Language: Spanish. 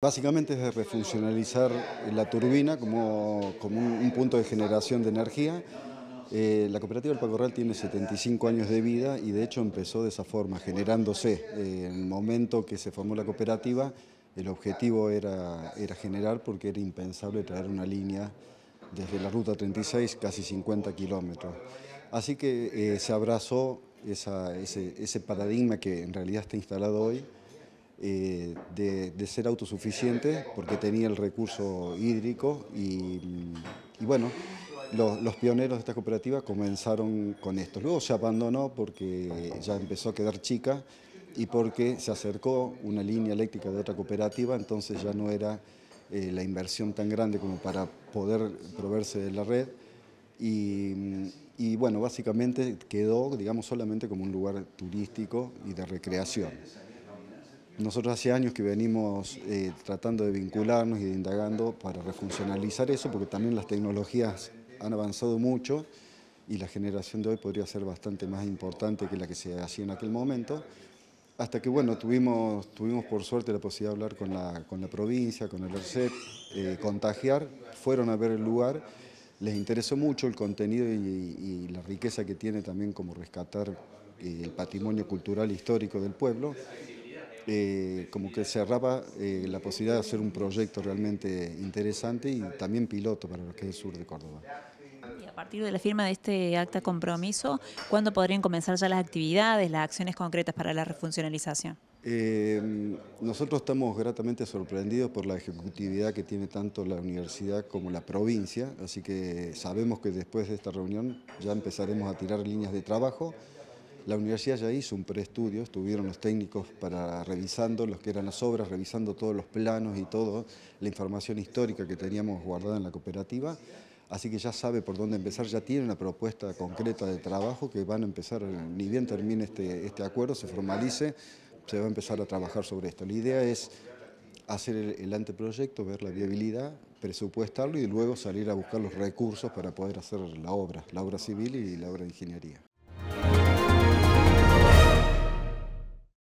Básicamente es de refuncionalizar la turbina como, como un, punto de generación de energía. Eh, la cooperativa del Paco Real tiene 75 años de vida y de hecho empezó de esa forma, generándose. Eh, en el momento que se formó la cooperativa, el objetivo era, era generar porque era impensable traer una línea desde la ruta 36, casi 50 kilómetros. Así que eh, se abrazó ese paradigma que en realidad está instalado hoy, eh, de, ser autosuficiente porque tenía el recurso hídrico y, bueno, los, pioneros de esta cooperativa comenzaron con esto. Luego se abandonó porque ya empezó a quedar chica y porque se acercó una línea eléctrica de otra cooperativa, entonces ya no era eh, la inversión tan grande como para poder proveerse de la red. y bueno, básicamente quedó, digamos, solamente como un lugar turístico y de recreación. Nosotros hace años que venimos eh, tratando de vincularnos y de indagando para refuncionalizar eso, porque también las tecnologías han avanzado mucho y la generación de hoy podría ser bastante más importante que la que se hacía en aquel momento. Hasta que, bueno, tuvimos, tuvimos por suerte la posibilidad de hablar con la, con la provincia, con el ERCEP, eh, contagiar, fueron a ver el lugar, les interesó mucho el contenido y, la riqueza que tiene también como rescatar eh, el patrimonio cultural histórico del pueblo. Eh, como que cerraba eh, la posibilidad de hacer un proyecto realmente interesante y también piloto para lo que es el sur de Córdoba. Y a partir de la firma de este acta compromiso, ¿cuándo podrían comenzar ya las actividades, las acciones concretas para la refuncionalización? Eh, nosotros estamos gratamente sorprendidos por la ejecutividad que tiene tanto la universidad como la provincia, así que sabemos que después de esta reunión ya empezaremos a tirar líneas de trabajo la universidad ya hizo un preestudio, estuvieron los técnicos para revisando los que eran las obras, revisando todos los planos y todo, la información histórica que teníamos guardada en la cooperativa, así que ya sabe por dónde empezar, ya tiene una propuesta concreta de trabajo que van a empezar, ni bien termine este, este acuerdo, se formalice, se va a empezar a trabajar sobre esto. La idea es hacer el anteproyecto, ver la viabilidad, presupuestarlo y luego salir a buscar los recursos para poder hacer la obra, la obra civil y la obra de ingeniería.